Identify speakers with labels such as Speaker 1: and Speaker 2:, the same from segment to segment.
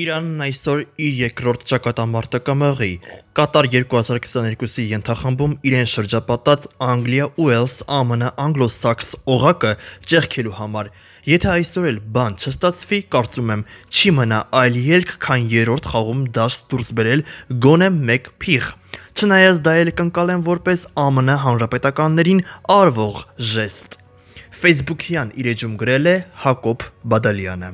Speaker 1: Իրանն այսօր իր երկրորդ ճակատամարտը կմղի։ Կատար 2022-ի ենթախմբում իրեն շրջապատած Անգլիա, Ուելս, ԱՄՆ, Անգլոսաքս օղակը ճեղքելու համար։ Եթե այսօր էլ բան չստացվի, կարծում եմ, չի մնա այլ ելք, քան երրորդ խաղում դաշտ դուրս բերել գոնե 1 փիղ։ Չնայած դա էլ կնկալեմ որպես ԱՄՆ հանրապետականներին արվող ժեստ։ Facebook-յան իր էջում գրել է Հակոբ Բադալյանը։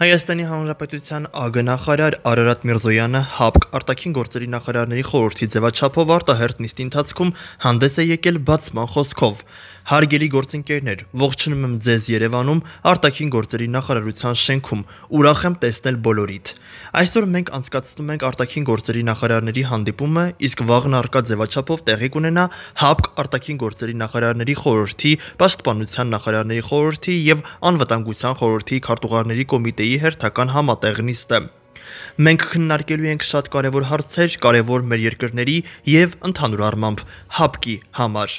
Speaker 1: Հայաստանի Հանրապետության ԱԳ նախարար Արարատ Միրզոյանը ՀԱՊԿ արտաքին գործերի նախարարների խորհրդի ձևաչափով արտահերտ նիստի ընթացքում հանդես է եկել բացման խոսքով։ Հարգելի գործընկերներ, ողջունում եմ ձեզ Երևանում արտաքին գործերի նախարարության շենքում։ Ուրախ եմ տեսնել բոլորիդ։ Այսօր մենք անցկացնում ենք արտաքին գործերի նախարարների հանդիպումը, իսկ վաղն արկա ձևաչափով տեղի կունենա ՀԱՊԿ արտաքին գործերի նախարարների խորհրդի, պաշտպանության նախարարների խորհրդի եւ անվտանգության խորհրդի քարտուղարների կոմիտեի Գյուղերի հերթական համատեղնիստը։ Մենք քննարկելու ենք շատ կարևոր հարցեր, կարևոր մեր երկրների եւ ընդհանուր առմամբ ՀԱՊԿ-ի համար։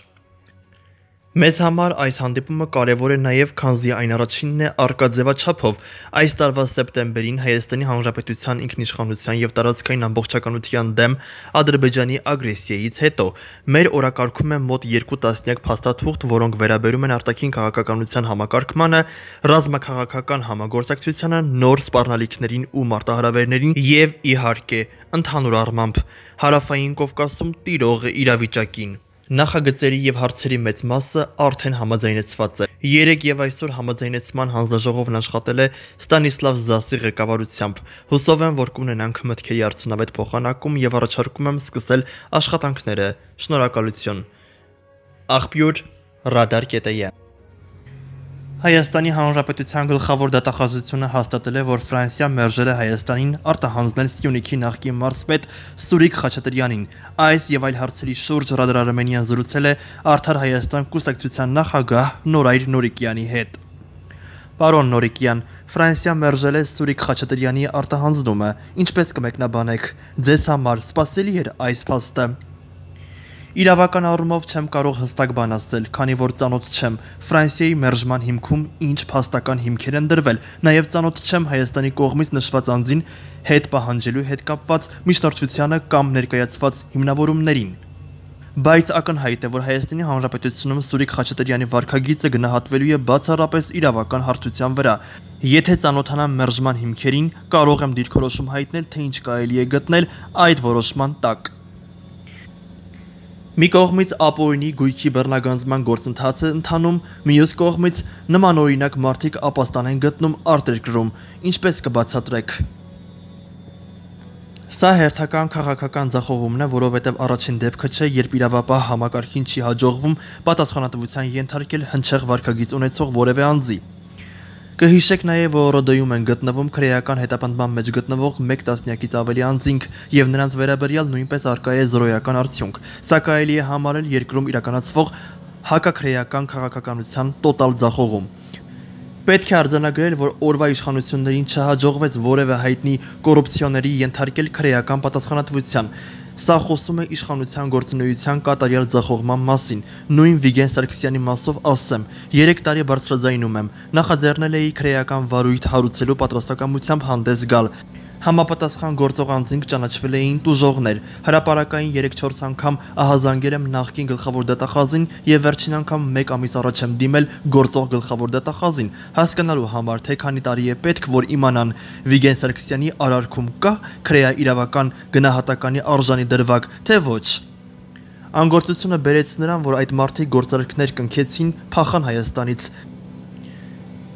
Speaker 1: Մեզ համար այս հանդիպումը կարևոր է նաև քանզի այն առաջինն է արկածևաչափով այս տարվա սեպտեմբերին Հայաստանի Հանրապետության ինքնիշխանության եւ տարածքային ամբողջականության դեմ Ադրբեջանի ագրեսիայից հետո մեր օրակարգում է մոտ 2 տասնյակ փաստաթուղթ, որոնք վերաբերում են արտաքին քաղաքականության համակարգմանը, ռազմաքաղաքական համագործակցությանը, նոր սպառնալիքներին ու մարտահրավերներին եւ իհարկե ընդհանուր առմամբ հարավային Կովկասում տիրող իրավիճակին։ Նախագծերի եւ հարցերի մեծ մասը արդեն համաձայնեցված է։ Երեկ եւ այսօր համաձայնեցման հանձնաժողովն աշխատել է Ստանիսլավ Զասի ղեկավարությամբ։ Հուսով եմ, որ կունենանք մտքերի արդյունավետ փոխանակում եւ առաջարկում եմ սկսել աշխատանքները։ Շնորհակալություն։ Աղբյուր radar.ye Հայաստանի Հանրապետության գլխավոր դատախազությունը հաստատել է, որ Ֆրանսիա մերժել է Հայաստանին արտահանձնել Սյունիքի նախկին մարզպետ Սուրիկ Խաչատրյանին։ Այս եւ այլ հարցերի շուրջ Ռադար Արմենիան զրուցել է Արդար Հայաստան կուսակցության նախագահ Նորայր Նորիկյանի հետ։ Պարոն Նորիկյան, Ֆրանսիա մերժել է Սուրիկ Խաչատրյանի արտահանձնումը, ինչպես կմեկնաբանեք։ Ձեզ համար սпасելի էր այս փաստը։ Իրավական առումով չեմ կարող հստակ բան ասել, քանի որ ծանոթ չեմ Ֆրանսիայի մերժման հիմքում ինչ փաստական հիմքեր են դրվել, նաև ծանոթ չեմ Հայաստանի կողմից նշված անձին հետ պահանջելու հետ կապված միջնորդությանը կամ ներկայացված հիմնավորումներին։ Բայց ակնհայտ է, որ Հայաստանի Հանրապետությունում Սուրիկ Խաչատրյանի վարկագիծը գնահատվելու է բացառապես իրավական հարթության վրա։ Եթե ճանոթանամ մերժման հիմքերին, կարող եմ դիրքորոշում հայտնել, թե ինչ կարելի է գտնել այդ որոշման տակ։ Մի կողմից ապօրինի գույքի բեռնագանձման գործընթացը ընթանում, մյուս կողմից նմանօրինակ մարդիկ ապաստան են գտնում արտերկրում, ինչպես կբացատրեք։ Սա հերթական քաղաքական ձախողումն է, որովհետև առաջին դեպքը չէ, երբ իրավապահ համակարգին չի հաջողվում պատասխանատվության ենթարկել հնչեղ վարկագից ունեցող որևէ անձի։ Կհիշեք նաև, որ Ռոդոյում են գտնվում քրեական հետապնդման մեջ գտնվող 1 տասնյակից ավելի անձինք եւ նրանց վերաբերյալ նույնպես արկա է զրոյական արդյունք։ Սա կարելի է համարել երկրում իրականացվող հակաքրեական քաղաքականության տոտալ ձախողում։ Պետք է արձանագրել, որ օրվա իշխանություններին չհաջողվեց որևէ հայտնի կոռուպցիոների ենթարկել քրեական պատասխանատվության։ Սա խոսում է իշխանության գործունեության կատարյալ ձախողման մասին։ Նույն Վիգեն Սարգսյանի մասով ասեմ, 3 տարի բարձրաձայնում եմ, նախաձեռնել էի քրեական վարույթ հարուցելու պատրաստակամությամբ հանդես գալ համապատասխան գործող անձին ճանաչվել էին տուժողներ։ Հրապարակային 3-4 անգամ ահազանգեր եմ նախկին գլխավոր դատախազին եւ վերջին անգամ 1 ամիս առաջ եմ դիմել գործող գլխավոր դատախազին, հասկանալու համար թե քանի տարի է պետք, որ իմանան Վիգեն Սարգսյանի արարքում կա քրեա իրավական գնահատականի արժանի դրվակ, թե ոչ։ Անգործությունը բերեց նրան, որ այդ մարդիկ գործարքներ կնքեցին փախան Հայաստանից։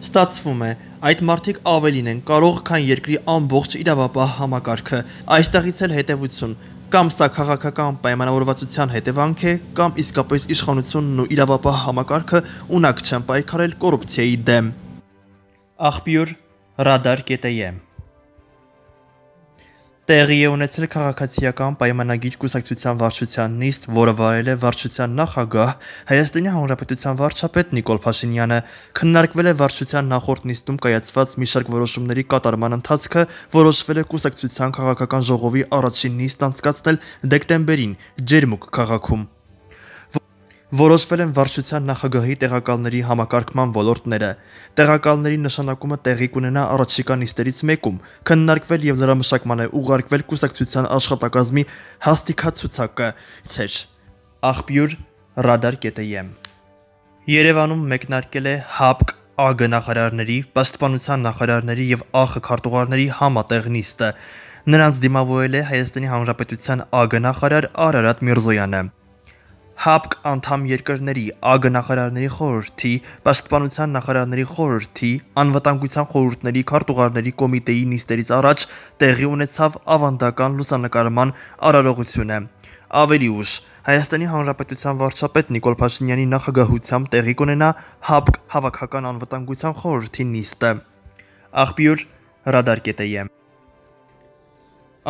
Speaker 1: Ստացվում է, Այդ մարդիկ ավելին են կարող, քան երկրի ամբողջ իրավապահ համակարգը։ Այստեղից էլ հետևություն, կամ սա քաղաքական պայմանավորվածության հետևանք է, կամ իսկապես իշխանությունն ու իրավապահ համակարգը ունակ չեն պայքարել կոռուպցիայի դեմ։ Աղբյուր radar.am Տեղի է ունեցել քաղաքացիական պայմանագիր կուսակցության վարչության նիստ, որը վարել է վարչության նախագահ Հայաստանի Հանրապետության վարչապետ Նիկոլ Փաշինյանը։ Քննարկվել է վարչության նախորդ նիստում կայացված մի շարք որոշումների կատարման ընթացքը, որոշվել է կուսակցության քաղաքական ժողովի առաջին նիստն անցկացնել դեկտեմբերին Ջերմուկ քաղաքում։ Որոշվել են վարչության նախագահի տեղակալների համակարգման ոլորտները։ Տեղակալների նշանակումը տեղի կունենա առաջիկա նիստերից մեկում, քննարկվել եւ լրամշակման է ուղարկվել կուսակցության աշխատակազմի հաստիկացուցակը։ Ցեր։ Աղբյուր radar.am Երևանում մեկնարկել է ՀԱՊԿ ԱԳ նախարարների, պաշտպանության նախարարների եւ ԱԽ քարտուղարների համատեղ նիստը։ Նրանց դիմավորել է Հայաստանի Հանրապետության ԱԳ նախարար Արարատ Միրզոյանը։ ՀԱՊԿ անդամ երկրների, ԱԳ նախարարների խորհրդի, պաշտպանության նախարարների խորհրդի, անվտանգության խորհուրդների քարտուղարների կոմիտեի նիստերից առաջ տեղի ունեցավ ավանդական լուսանկարման արարողությունը։ Ավելի ուշ Հայաստանի Հանրապետության վարչապետ Նիկոլ Փաշինյանի նախագահությամբ տեղի կունենա ՀԱՊԿ հավաքական անվտանգության խորհրդի նիստը։ Աղբյուր ռադար կետեյեմ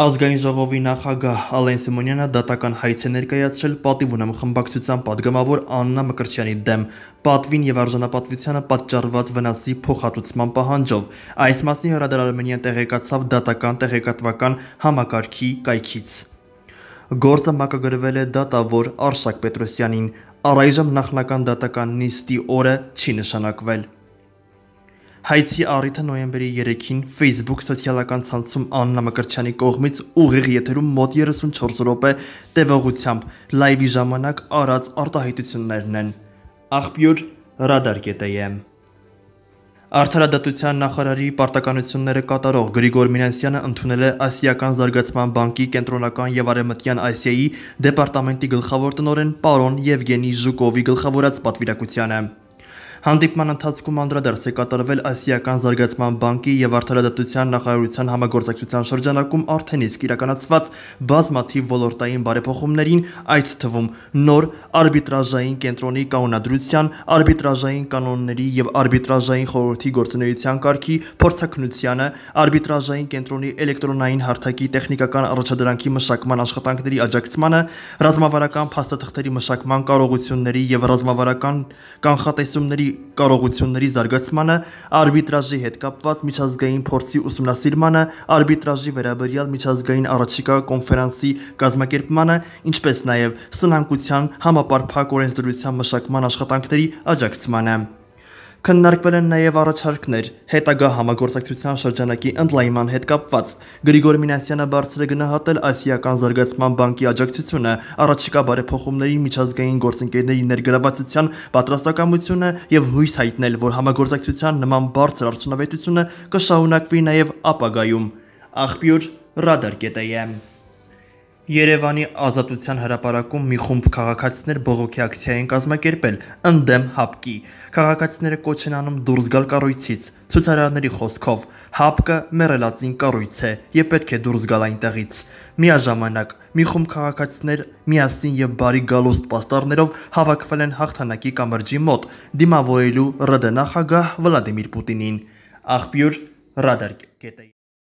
Speaker 1: Ազգային ժողովի նախագահ Ալեն Սիմոնյանը դատական հայց է ներկայացրել պատիվ ունեմ խմբակցության падգամավոր Աննա Մկրտչյանի դեմ պատվին եւ արժանապատվությանը պատճառված վնասի փոխհատուցման պահանջով։ Այս մասին հրադար Արմենիան տեղեկացավ դատական տեղեկատվական համակարգի կայքից։ Գործը մակագրվել է դատավոր Արշակ Պետրոսյանին։ Առայժմ նախնական դատական նիստի օրը չի նշանակվել։ Հայցի առիթը նոյեմբերի 3-ին Facebook սոցիալական ցանցում Աննա Մկրտչյանի կողմից ուղիղ եթերում մոտ 34 րոպե տևողությամբ լայվի ժամանակ արած արտահայտություններն են։ Աղբյուր radar.am Արդարադատության նախարարի պարտականությունները կատարող Գրիգոր Մինասյանը ընդունել է Ասիական զարգացման բանկի կենտրոնական եւ արևմտյան Ասիայի դեպարտամենտի գլխավոր տնօրեն պարոն Եվգենի Ժուկովի գլխավորած պատվիրակությանը։ Հանդիպման ընթացքում անդրադարձ է կատարվել Ասիական զարգացման բանկի եւ արդարադատության նախարարության համագործակցության շրջանակում արդեն իսկ իրականացված բազմաթիվ ոլորտային բարեփոխումներին, այդ թվում նոր արբիտրաժային կենտրոնի կանոնադրության, արբիտրաժային կանոնների եւ արբիտրաժային խորհրդի գործունեության կարգի փորձակնությանը, արբիտրաժային կենտրոնի էլեկտրոնային հարթակի տեխնիկական առաջադրանքի մշակման աշխատանքների աջակցմանը, ռազմավարական փաստաթղթերի մշակման կարողությունների եւ ռազմավարական կանխատեսումների կարողությունների զարգացմանը, արբիտրաժի հետ կապված միջազգային փորձի ուսումնասիրմանը, արբիտրաժի վերաբերյալ միջազգային առաջիկա կոնֆերանսի կազմակերպմանը, ինչպես նաև սնանկության համապարփակ օրենսդրության մշակման աշխատանքների աջակցմանը։ Քննարկվել են նաև առաջարկներ հետագա համագործակցության շրջանակի ընդլայնման հետ կապված։ Գրիգոր Մինասյանը բարձր է գնահատել Ասիական զարգացման բանկի աջակցությունը, առաջիկա բարեփոխումների միջազգային գործընկերների ներգրավվածության պատրաստակամությունը եւ հույս հայտնել, որ համագործակցության նման բարձր արդյունավետությունը կշարունակվի նաև ապագայում։ Աղբյուր Ռադար կետեյեմ։ Երևանի Ազատության հրապարակում մի խումբ քաղաքացիներ բողոքի ակցիա են կազմակերպել ընդդեմ ՀԱՊԿ-ի։ Քաղաքացիները կոչ են անում դուրս գալ կառույցից, ցուցարարների խոսքով, ՀԱՊԿ-ը մեռելացին կառույց է եւ պետք է դուրս գալ այնտեղից։ Միաժամանակ մի խումբ քաղաքացիներ միասին եւ բարի գալուստ պաստառներով հավաքվել են հաղթանակի կամրջի մոտ, դիմավորելու ՌԴ նախագահ Վլադիմիր Պուտինին։ Աղբյուր ռադար կետեի